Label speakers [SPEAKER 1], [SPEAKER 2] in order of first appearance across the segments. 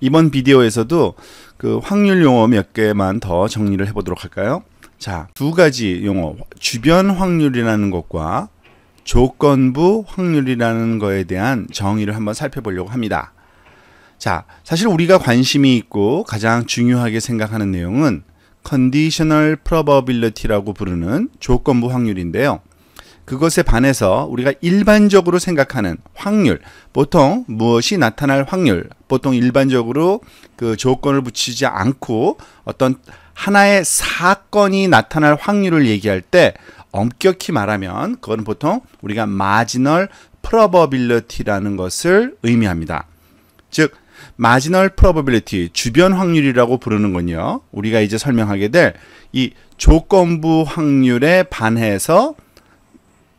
[SPEAKER 1] 이번 비디오에서도 그 확률 용어 몇 개만 더 정리를 해보도록 할까요? 자, 두 가지 용어. 주변 확률이라는 것과 조건부 확률이라는 것에 대한 정의를 한번 살펴보려고 합니다. 자, 사실 우리가 관심이 있고 가장 중요하게 생각하는 내용은 conditional probability라고 부르는 조건부 확률인데요. 그것에 반해서 우리가 일반적으로 생각하는 확률, 보통 무엇이 나타날 확률, 보통 일반적으로 그 조건을 붙이지 않고 어떤 하나의 사건이 나타날 확률을 얘기할 때 엄격히 말하면 그건 보통 우리가 마지널 프로버빌리티라는 것을 의미합니다. 즉 마지널 프로버빌리티 주변 확률이라고 부르는군요. 우리가 이제 설명하게 될 이 조건부 확률에 반해서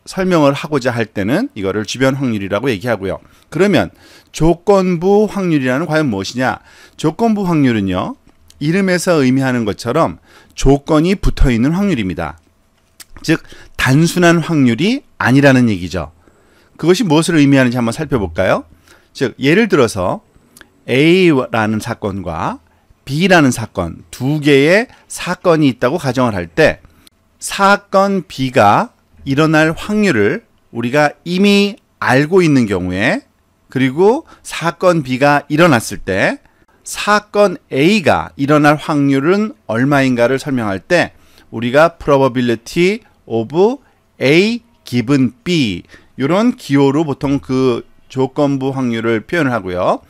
[SPEAKER 1] 설명을 하고자 할 때는 이거를 주변 확률이라고 얘기하고요. 그러면 조건부 확률이라는 과연 무엇이냐? 조건부 확률은요. 이름에서 의미하는 것처럼 조건이 붙어 있는 확률입니다. 즉 단순한 확률이 아니라는 얘기죠. 그것이 무엇을 의미하는지 한번 살펴볼까요? 즉 예를 들어서 A라는 사건과 B라는 사건 두 개의 사건이 있다고 가정을 할 때 사건 B가 일어날 확률을 우리가 이미 알고 있는 경우에 그리고 사건 B가 일어났을 때 사건 A가 일어날 확률은 얼마인가를 설명할 때 우리가 probability of A given B 이런 기호로 보통 그 조건부 확률을 표현을 하고요.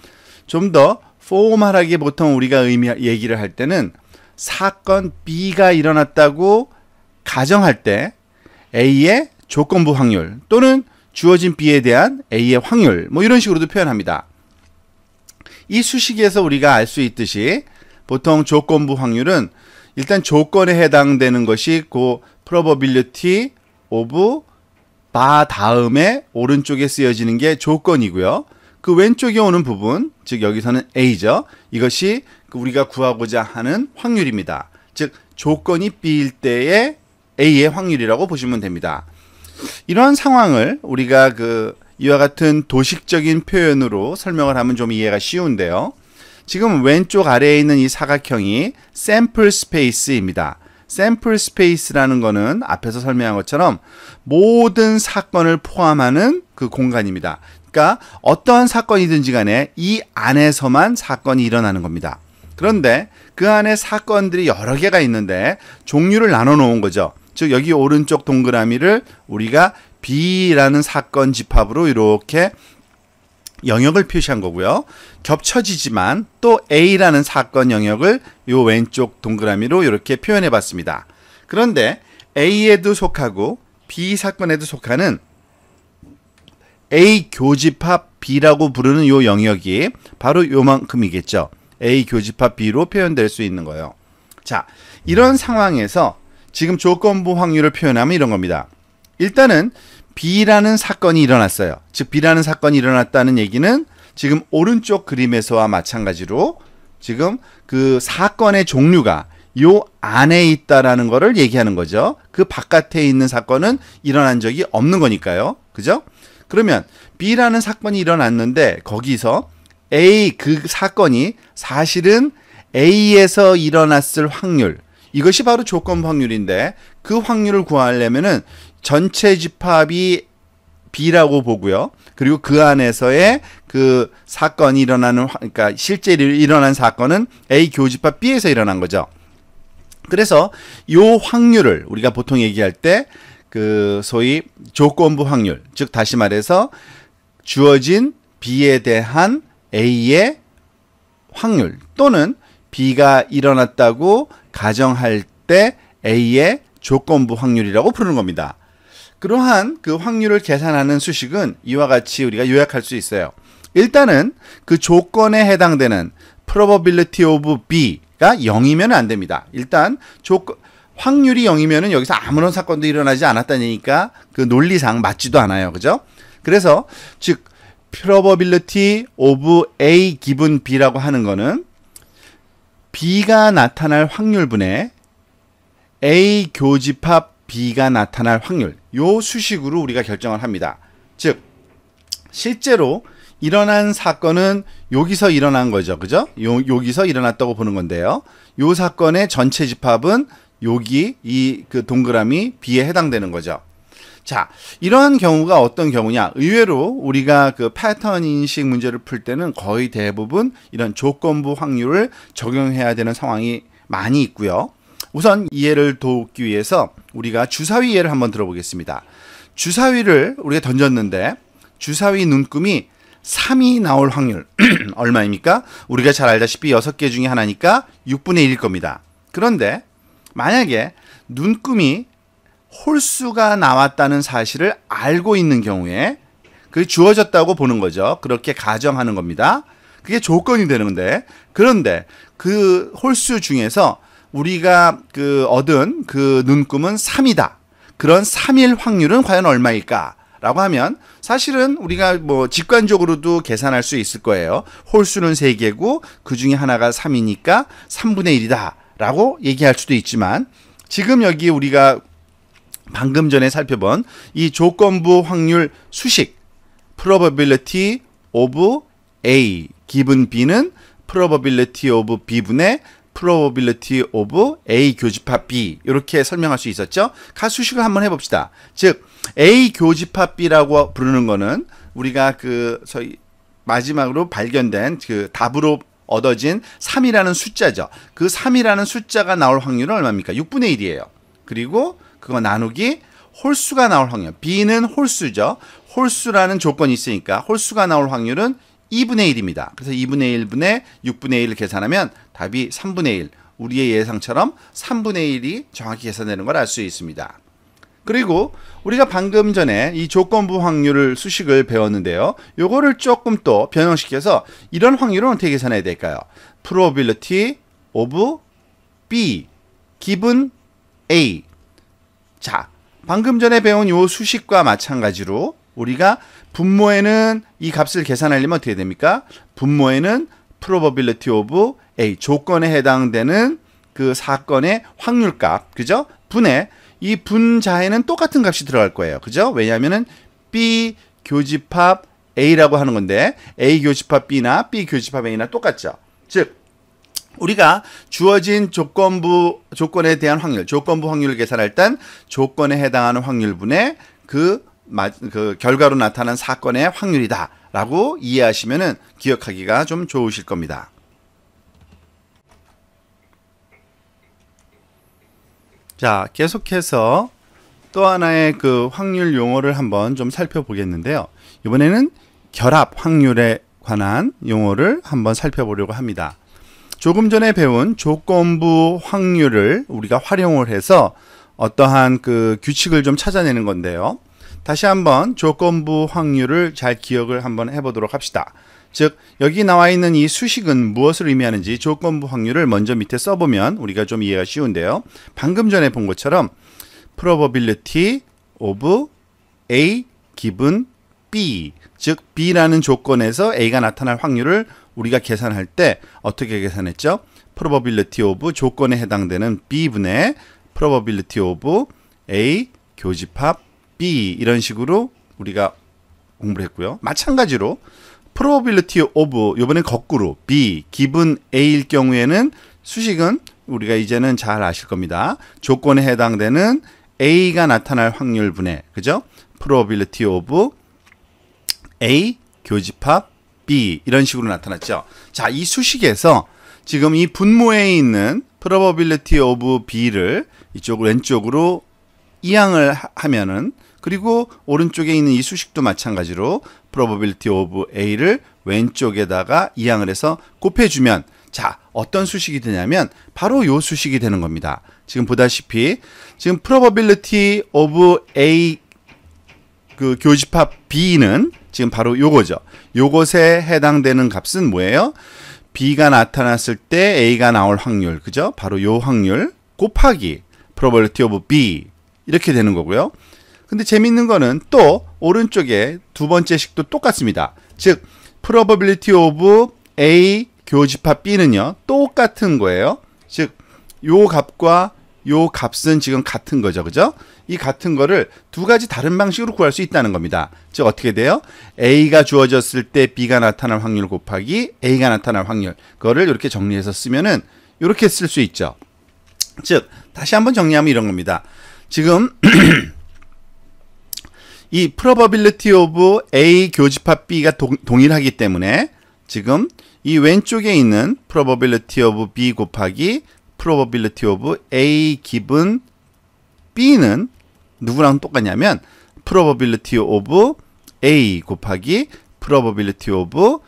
[SPEAKER 1] 좀 더 포멀하게 보통 우리가 의미 얘기를 할 때는 사건 B가 일어났다고 가정할 때 A의 조건부 확률 또는 주어진 B에 대한 A의 확률 뭐 이런 식으로도 표현합니다. 이 수식에서 우리가 알 수 있듯이 보통 조건부 확률은 일단 조건에 해당되는 것이 그 probability of 바 다음에 오른쪽에 쓰여지는 게 조건이고요. 그 왼쪽에 오는 부분, 즉 여기서는 A죠. 이것이 그 우리가 구하고자 하는 확률입니다. 즉 조건이 B일 때의 A의 확률이라고 보시면 됩니다. 이러한 상황을 우리가 그 이와 같은 도식적인 표현으로 설명을 하면 좀 이해가 쉬운데요. 지금 왼쪽 아래에 있는 이 사각형이 샘플 스페이스입니다. 샘플 스페이스라는 것은 앞에서 설명한 것처럼 모든 사건을 포함하는 그 공간입니다. 그러니까 어떠한 사건이든지 간에 이 안에서만 사건이 일어나는 겁니다. 그런데 그 안에 사건들이 여러 개가 있는데 종류를 나눠 놓은 거죠. 즉 여기 오른쪽 동그라미를 우리가 B라는 사건 집합으로 이렇게 영역을 표시한 거고요. 겹쳐지지만 또 A라는 사건 영역을 요 왼쪽 동그라미로 이렇게 표현해 봤습니다. 그런데 A에도 속하고 B 사건에도 속하는 A 교집합 B라고 부르는 이 영역이 바로 요만큼이겠죠. A 교집합 B로 표현될 수 있는 거예요. 자, 이런 상황에서 지금 조건부 확률을 표현하면 이런 겁니다. 일단은 B라는 사건이 일어났어요. 즉 B라는 사건이 일어났다는 얘기는 지금 오른쪽 그림에서와 마찬가지로 지금 그 사건의 종류가 요 안에 있다라는 거를 얘기하는 거죠. 그 바깥에 있는 사건은 일어난 적이 없는 거니까요. 그죠? 그러면 B라는 사건이 일어났는데 거기서 A 그 사건이 사실은 A에서 일어났을 확률 이것이 바로 조건 확률인데 그 확률을 구하려면은 전체 집합이 B라고 보고요. 그리고 그 안에서의 그 사건이 일어나는 그러니까 실제 일어난 사건은 A 교집합 B에서 일어난 거죠. 그래서 요 확률을 우리가 보통 얘기할 때 그 소위 조건부 확률, 즉 다시 말해서 주어진 B에 대한 A의 확률 또는 B가 일어났다고 가정할 때 A의 조건부 확률이라고 부르는 겁니다. 그러한 그 확률을 계산하는 수식은 이와 같이 우리가 요약할 수 있어요. 일단은 그 조건에 해당되는 probability of b가 0이면 안 됩니다. 일단 조건 확률이 0이면은 여기서 아무런 사건도 일어나지 않았다니까 그 논리상 맞지도 않아요. 그죠? 그래서 즉 probability of a 기분 b라고 하는 거는 B가 나타날 확률분에 A 교집합 B가 나타날 확률 요 수식으로 우리가 결정을 합니다. 즉 실제로 일어난 사건은 여기서 일어난 거죠. 그죠? 요, 여기서 일어났다고 보는 건데요. 요 사건의 전체 집합은 여기 이 그 동그라미 B에 해당되는 거죠. 자, 이런 경우가 어떤 경우냐? 의외로 우리가 그 패턴 인식 문제를 풀 때는 거의 대부분 이런 조건부 확률을 적용해야 되는 상황이 많이 있고요. 우선 이해를 돕기 위해서 우리가 주사위 예를 한번 들어보겠습니다. 주사위를 우리가 던졌는데 주사위 눈금이 3이 나올 확률 얼마입니까? 우리가 잘 알다시피 6개 중에 하나니까 6분의 1일 겁니다. 그런데 만약에 눈금이 홀수가 나왔다는 사실을 알고 있는 경우에 그 주어졌다고 보는 거죠. 그렇게 가정하는 겁니다. 그게 조건이 되는데 그런데 그 홀수 중에서 우리가 그 얻은 그 눈금은 3이다. 그런 3일 확률은 과연 얼마일까? 라고 하면 사실은 우리가 뭐 직관적으로도 계산할 수 있을 거예요. 홀수는 3개고 그 중에 하나가 3이니까 3분의 1이다. 라고 얘기할 수도 있지만 지금 여기 우리가 방금 전에 살펴본 이 조건부 확률 수식 probability of A 기분 B는 probability of B분의 probability of A 교집합 B 이렇게 설명할 수 있었죠. 가수식을 한번 해봅시다. 즉 A 교집합 B라고 부르는 거는 우리가 그 저희 마지막으로 발견된 그 답으로 얻어진 3이라는 숫자죠. 그 3이라는 숫자가 나올 확률은 얼마입니까? 6분의 1이에요. 그리고 그거 나누기 홀수가 나올 확률. B는 홀수죠. 홀수라는 조건이 있으니까 홀수가 나올 확률은 2분의 1입니다. 그래서 2분의 1분의 6분의 1을 계산하면 답이 3분의 1. 우리의 예상처럼 3분의 1이 정확히 계산되는 걸 알 수 있습니다. 그리고 우리가 방금 전에 이 조건부 확률을 수식을 배웠는데요. 요거를 조금 또 변형시켜서 이런 확률은 어떻게 계산해야 될까요? probability of b 기분 a 자, 방금 전에 배운 요 수식과 마찬가지로 우리가 분모에는 이 값을 계산하려면 어떻게 됩니까? 분모에는 probability of A 조건에 해당되는 그 사건의 확률값, 그죠? 분에이 분자에는 똑같은 값이 들어갈 거예요. 그죠? 왜냐하면은 B 교집합 A라고 하는 건데 A 교집합 B나 B 교집합 A나 똑같죠. 즉 우리가 주어진 조건부 조건에 대한 확률, 조건부 확률을 계산할 땐 조건에 해당하는 확률분의 그, 그 결과로 나타난 사건의 확률이다라고 이해하시면은 기억하기가 좀 좋으실 겁니다. 자, 계속해서 또 하나의 그 확률 용어를 한번 좀 살펴보겠는데요. 이번에는 결합 확률에 관한 용어를 한번 살펴보려고 합니다. 조금 전에 배운 조건부 확률을 우리가 활용을 해서 어떠한 그 규칙을 좀 찾아내는 건데요. 다시 한번 조건부 확률을 잘 기억을 한번 해보도록 합시다. 즉 여기 나와 있는 이 수식은 무엇을 의미하는지 조건부 확률을 먼저 밑에 써보면 우리가 좀 이해가 쉬운데요. 방금 전에 본 것처럼 probability of A 기분 B 즉 B라는 조건에서 A가 나타날 확률을 우리가 계산할 때 어떻게 계산했죠? probability of 조건에 해당되는 b분의 probability of a 교집합 b 이런 식으로 우리가 공부를 했고요. 마찬가지로 probability of 요번엔 거꾸로 b 기분 a일 경우에는 수식은 우리가 이제는 잘 아실 겁니다. 조건에 해당되는 a가 나타날 확률 분의 그죠? probability of a 교집합 B 이런 식으로 나타났죠. 자, 이 수식에서 지금 이 분모에 있는 probability of B를 이쪽 왼쪽으로 이항을 하면은 그리고 오른쪽에 있는 이 수식도 마찬가지로 probability of A를 왼쪽에다가 이항을 해서 곱해주면 자 어떤 수식이 되냐면 바로 요 수식이 되는 겁니다. 지금 보다시피 지금 probability of A 그 교집합 B는 지금 바로 요거죠. 요것에 해당되는 값은 뭐예요? B가 나타났을 때 A가 나올 확률, 그죠? 바로 요 확률 곱하기 probability of B 이렇게 되는 거고요. 근데 재밌는 거는 또 오른쪽에 두 번째 식도 똑같습니다. 즉 probability of A 교집합 B는요. 똑같은 거예요. 즉 요 값과 요 값은 지금 같은 거죠. 그죠? 이 같은 거를 두 가지 다른 방식으로 구할 수 있다는 겁니다. 즉 어떻게 돼요? a가 주어졌을 때 b가 나타날 확률 곱하기 a가 나타날 확률. 그거를 이렇게 정리해서 쓰면은 이렇게 쓸 수 있죠. 즉 다시 한번 정리하면 이런 겁니다. 지금 이 probability of a 교집합 b가 동, 동일하기 때문에 지금 이 왼쪽에 있는 probability of b 곱하기 probability of A given B는 누구랑 똑같냐면 probability of A 곱하기 probability of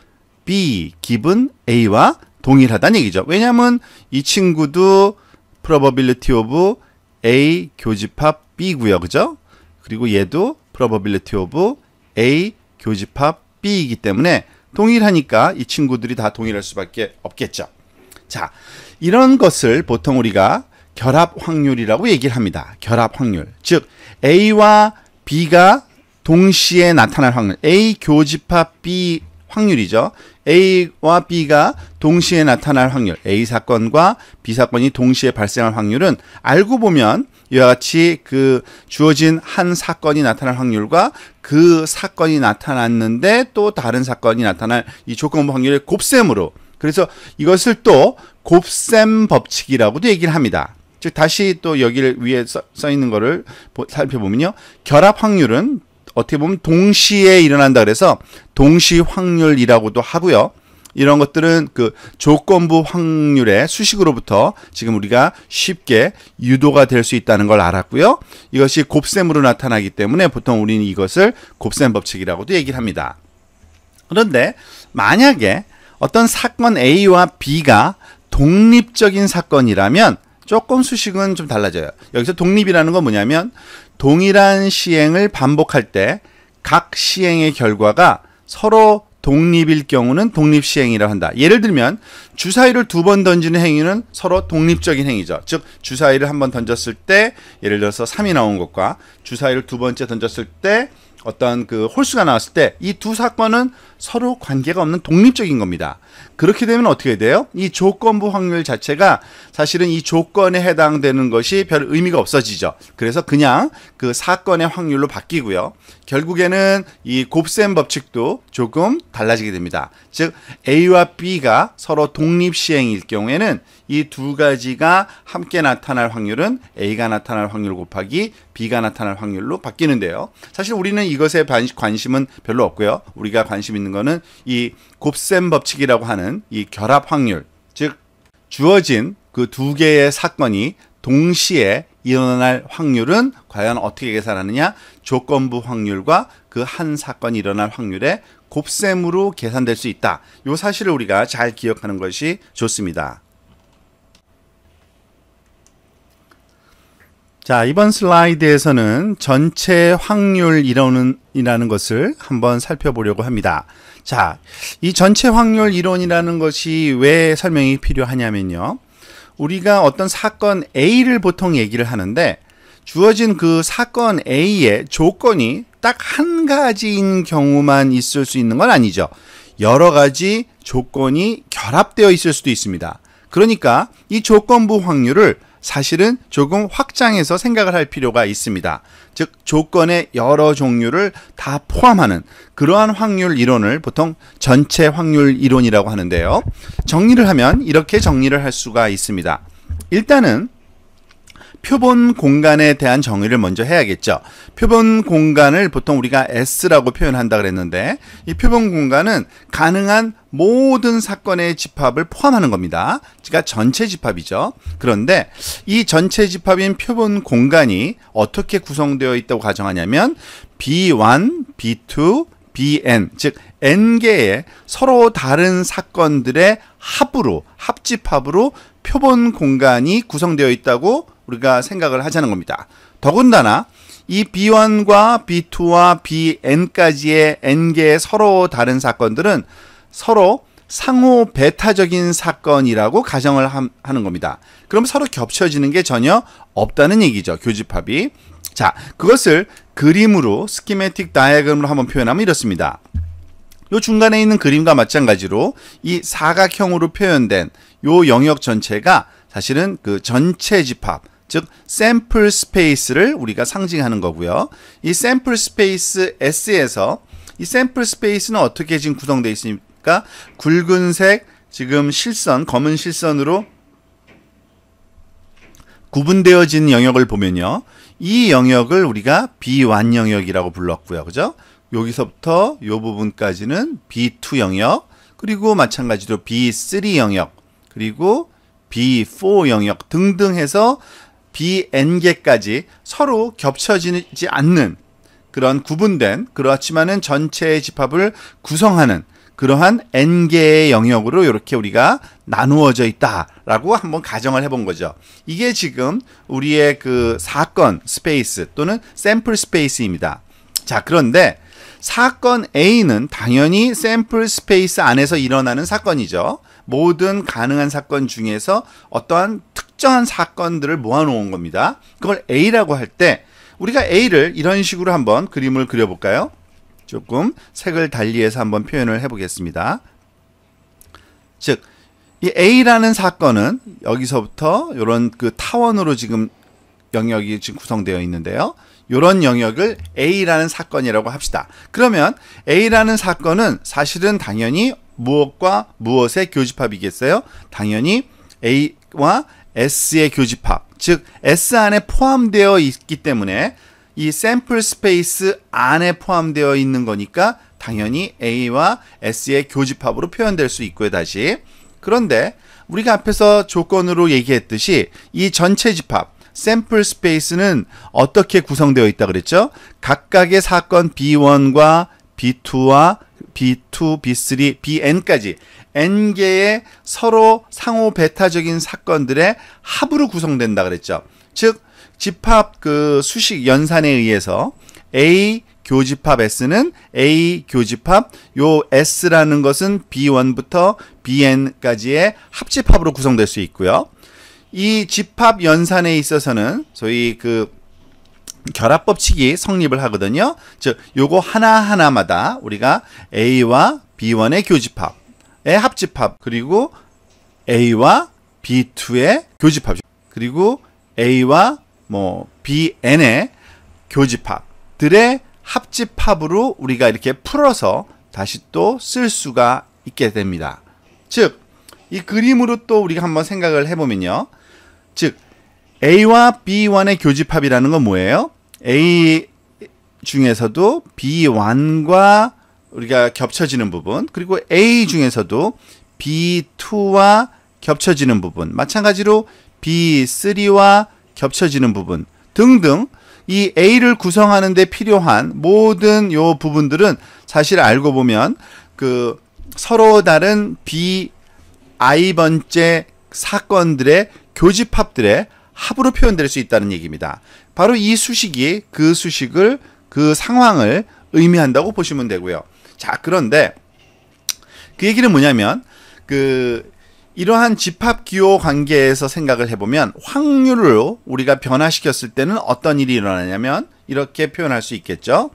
[SPEAKER 1] B given A와 동일하다는 얘기죠. 왜냐하면 이 친구도 probability of A 교집합 B고요. 그죠? 그리고 얘도 probability of A 교집합 B이기 때문에 동일하니까 이 친구들이 다 동일할 수밖에 없겠죠. 자, 이런 것을 보통 우리가 결합 확률이라고 얘기를 합니다. 결합 확률. 즉 A와 B가 동시에 나타날 확률. A 교집합 B 확률이죠. A와 B가 동시에 나타날 확률, A 사건과 B 사건이 동시에 발생할 확률은 알고 보면 이와 같이 그 주어진 한 사건이 나타날 확률과 그 사건이 나타났는데 또 다른 사건이 나타날 이 조건부 확률의 곱셈으로 그래서 이것을 또 곱셈 법칙이라고도 얘기를 합니다. 즉 다시 또 여기를 위에 써, 써 있는 거를 살펴보면요. 결합 확률은 어떻게 보면 동시에 일어난다 그래서 동시 확률이라고도 하고요. 이런 것들은 그 조건부 확률의 수식으로부터 지금 우리가 쉽게 유도가 될 수 있다는 걸 알았고요. 이것이 곱셈으로 나타나기 때문에 보통 우리는 이것을 곱셈 법칙이라고도 얘기를 합니다. 그런데 만약에 어떤 사건 A와 B가 독립적인 사건이라면 조금 수식은 좀 달라져요. 여기서 독립이라는 건 뭐냐면 동일한 시행을 반복할 때 각 시행의 결과가 서로 독립일 경우는 독립 시행이라고 한다. 예를 들면 주사위를 두 번 던지는 행위는 서로 독립적인 행위죠. 즉 주사위를 한 번 던졌을 때 예를 들어서 3이 나온 것과 주사위를 두 번째 던졌을 때 어떤 그 홀수가 나왔을 때 이 두 사건은 서로 관계가 없는 독립적인 겁니다. 그렇게 되면 어떻게 돼요? 이 조건부 확률 자체가 사실은 이 조건에 해당되는 것이 별 의미가 없어지죠. 그래서 그냥 그 사건의 확률로 바뀌고요. 결국에는 이 곱셈 법칙도 조금 달라지게 됩니다. 즉 A와 B가 서로 독립 시행일 경우에는 이 두 가지가 함께 나타날 확률은 A가 나타날 확률 곱하기 B가 나타날 확률로 바뀌는데요. 사실 우리는 이것에 관심은 별로 없고요. 우리가 관심 있는 것은 이 곱셈 법칙이라고 하는 있는 이 결합 확률, 즉 주어진 그 두 개의 사건이 동시에 일어날 확률은 과연 어떻게 계산하느냐? 조건부 확률과 그 한 사건이 일어날 확률의 곱셈으로 계산될 수 있다. 요 사실을 우리가 잘 기억하는 것이 좋습니다. 자, 이번 슬라이드에서는 전체 확률이론이라는 것을 한번 살펴보려고 합니다. 자, 이 전체 확률 이론이라는 것이 왜 설명이 필요하냐면요. 우리가 어떤 사건 A를 보통 얘기를 하는데 주어진 그 사건 A의 조건이 딱 한 가지인 경우만 있을 수 있는 건 아니죠. 여러 가지 조건이 결합되어 있을 수도 있습니다. 그러니까 이 조건부 확률을 사실은 조금 확장해서 생각을 할 필요가 있습니다. 즉 조건의 여러 종류를 다 포함하는 그러한 확률 이론을 보통 전체 확률 이론이라고 하는데요. 정리를 하면 이렇게 정리를 할 수가 있습니다. 일단은 표본 공간에 대한 정의를 먼저 해야겠죠. 표본 공간을 보통 우리가 S라고 표현한다 그랬는데 이 표본 공간은 가능한 모든 사건의 집합을 포함하는 겁니다. 그러니까 전체 집합이죠. 그런데 이 전체 집합인 표본 공간이 어떻게 구성되어 있다고 가정하냐면 B1, B2, BN 즉 N개의 서로 다른 사건들의 합으로 합집합으로 표본 공간이 구성되어 있다고 우리가 생각을 하자는 겁니다. 더군다나 이 B1과 B2와 BN까지의 N개의 서로 다른 사건들은 서로 상호 배타적인 사건이라고 가정을 하는 겁니다. 그럼 서로 겹쳐지는 게 전혀 없다는 얘기죠. 교집합이. 자, 그것을 그림으로 스키메틱 다이어그램으로 한번 표현하면 이렇습니다. 요 중간에 있는 그림과 마찬가지로 이 사각형으로 표현된 요 영역 전체가 사실은 그 전체 집합, 즉 샘플 스페이스를 우리가 상징하는 거고요. 이 샘플 스페이스 S에서 이 샘플 스페이스는 어떻게 지금 구성되어 있습니까? 굵은색 지금 실선, 검은 실선으로 구분되어진 영역을 보면요. 이 영역을 우리가 B1 영역이라고 불렀고요. 그죠? 여기서부터 이 부분까지는 B2 영역, 그리고 마찬가지로 B3 영역, 그리고 B4 영역 등등 해서 BN계까지 서로 겹쳐지지 않는 그런 구분된 그렇지만은 전체의 집합을 구성하는 그러한 n 계의 영역으로 이렇게 우리가 나누어져 있다라고 한번 가정을 해 본 거죠. 이게 지금 우리의 그 사건 스페이스 또는 샘플 스페이스입니다. 자, 그런데 사건 A는 당연히 샘플 스페이스 안에서 일어나는 사건이죠. 모든 가능한 사건 중에서 어떠한 특정한 사건들을 모아놓은 겁니다. 그걸 A라고 할 때 우리가 A를 이런 식으로 한번 그림을 그려볼까요? 조금 색을 달리해서 한번 표현을 해보겠습니다. 즉, 이 A라는 사건은 여기서부터 이런 그 타원으로 지금 영역이 지금 구성되어 있는데요. 이런 영역을 A라는 사건이라고 합시다. 그러면 A라는 사건은 사실은 당연히 무엇과 무엇의 교집합이겠어요? 당연히 A와 S의 교집합, 즉 S 안에 포함되어 있기 때문에 이 샘플 스페이스 안에 포함되어 있는 거니까 당연히 A와 S의 교집합으로 표현될 수 있고요, 다시. 그런데 우리가 앞에서 조건으로 얘기했듯이 이 전체 집합, 샘플 스페이스는 어떻게 구성되어 있다 그랬죠? 각각의 사건 B1과 B2와 B2, B3, BN까지 N개의 서로 상호 배타적인 사건들의 합으로 구성된다 그랬죠. 즉 집합 그 수식 연산에 의해서 A 교집합 S는 A 교집합 요 S라는 것은 B1부터 BN까지의 합집합으로 구성될 수 있고요. 이 집합 연산에 있어서는 소위 그 결합 법칙이 성립을 하거든요. 즉 요거 하나하나마다 우리가 A와 B1의 교집합의 합집합 그리고 A와 B2의 교집합 그리고 A와 뭐 BN의 교집합들의 합집합으로 우리가 이렇게 풀어서 다시 또 쓸 수가 있게 됩니다. 즉, 이 그림으로 또 우리가 한번 생각을 해보면요. 즉, A와 B1의 교집합이라는 건 뭐예요? A 중에서도 B1과 우리가 겹쳐지는 부분, 그리고 A 중에서도 B2와 겹쳐지는 부분, 마찬가지로 B3와 겹쳐지는 부분 등등 이 A를 구성하는데 필요한 모든 요 부분들은 사실 알고 보면 그 서로 다른 B, I 번째 사건들의 교집합들의 합으로 표현될 수 있다는 얘기입니다. 바로 이 수식이 그 수식을 그 상황을 의미한다고 보시면 되고요. 자, 그런데 그 얘기는 뭐냐면 그 이러한 집합 기호 관계에서 생각을 해보면 확률을 우리가 변화시켰을 때는 어떤 일이 일어나냐면 이렇게 표현할 수 있겠죠.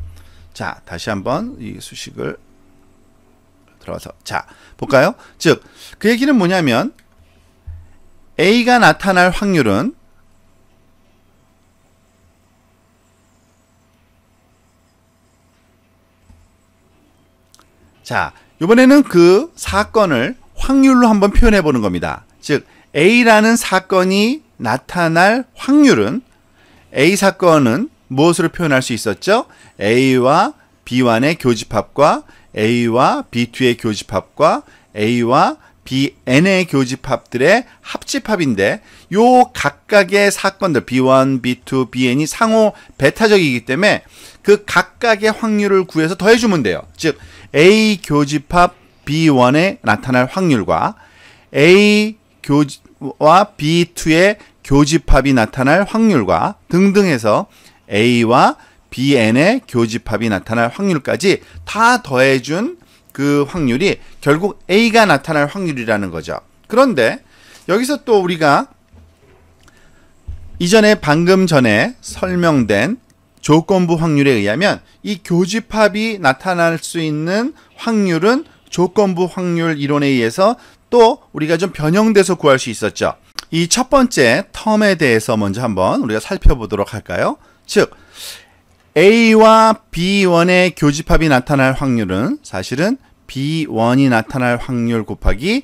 [SPEAKER 1] 자, 다시 한번 이 수식을 들어서 자 볼까요? 즉 그 얘기는 뭐냐면 A가 나타날 확률은 자, 이번에는 그 사건을 확률로 한번 표현해 보는 겁니다. 즉, A라는 사건이 나타날 확률은 A 사건은 무엇으로 표현할 수 있었죠? A와 B1의 교집합과 A와 B2의 교집합과 A와 BN의 교집합들의 합집합인데 요 각각의 사건들 B1, B2, BN이 상호 배타적이기 때문에 그 각각의 확률을 구해서 더해주면 돼요. 즉 A 교집합 B1에 나타날 확률과 A 교와 b 2에 교집합이 나타날 확률과 등등 해서 A와 BN의 교집합이 나타날 확률까지 다 더해준 그 확률이 결국 A가 나타날 확률이라는 거죠. 그런데 여기서 또 우리가 이전에 방금 전에 설명된 조건부 확률에 의하면 이 교집합이 나타날 수 있는 확률은 조건부 확률 이론에 의해서 또 우리가 좀 변형돼서 구할 수 있었죠. 이 첫 번째 텀에 대해서 먼저 한번 우리가 살펴보도록 할까요? 즉 A와 B1의 교집합이 나타날 확률은 사실은 B1이 나타날 확률 곱하기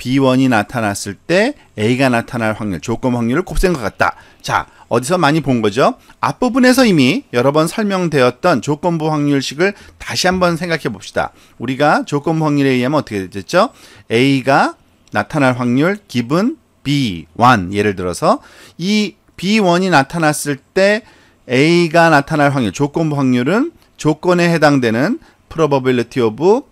[SPEAKER 1] B1이 나타났을 때 A가 나타날 확률, 조건 확률을 곱셈과 같다. 자, 어디서 많이 본 거죠? 앞부분에서 이미 여러 번 설명되었던 조건부 확률식을 다시 한번 생각해 봅시다. 우리가 조건부 확률에 의하면 어떻게 됐죠? A가 나타날 확률 기분 B1 예를 들어서 이 B1이 나타났을 때 A가 나타날 확률, 조건부 확률은 조건에 해당되는 probability of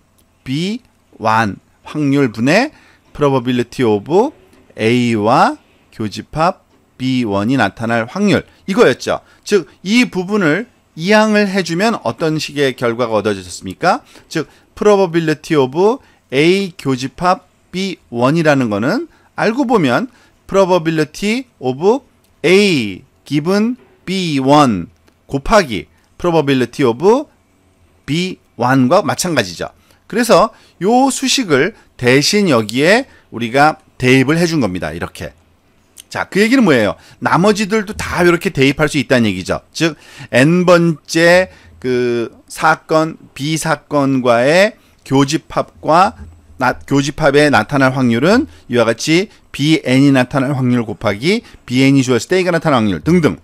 [SPEAKER 1] B1 확률분의 probability of A와 교집합 B1이 나타날 확률 이거였죠. 즉 이 부분을 이항을 해주면 어떤 식의 결과가 얻어졌습니까? 즉 probability of A 교집합 B1이라는 거는 알고 보면 probability of A given B1 곱하기 probability of B1과 마찬가지죠. 그래서 요 수식을 대신 여기에 우리가 대입을 해준 겁니다. 이렇게. 자, 그 얘기는 뭐예요? 나머지들도 다 이렇게 대입할 수 있다는 얘기죠. 즉, n번째 그 사건, B 사건과의 교집합과 나, 교집합에 나타날 확률은 이와 같이 bn이 나타날 확률 곱하기 bn이 주었을 때 이가 나타날 확률 등등.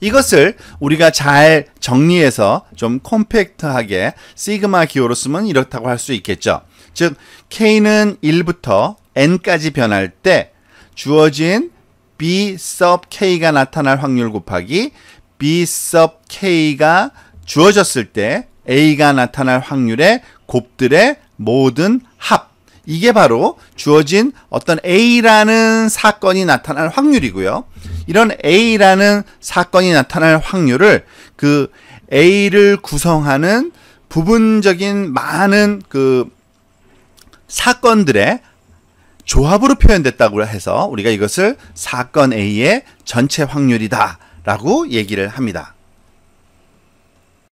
[SPEAKER 1] 이것을 우리가 잘 정리해서 좀 콤팩트하게 시그마 기호로 쓰면 이렇다고 할 수 있겠죠. 즉 k는 1부터 n까지 변할 때 주어진 b sub k가 나타날 확률 곱하기 b sub k가 주어졌을 때 a가 나타날 확률의 곱들의 모든 합. 이게 바로 주어진 어떤 A라는 사건이 나타날 확률이고요. 이런 A라는 사건이 나타날 확률을 그 A를 구성하는 부분적인 많은 그 사건들의 조합으로 표현됐다고 해서 우리가 이것을 사건 A의 전체 확률이다라고 얘기를 합니다.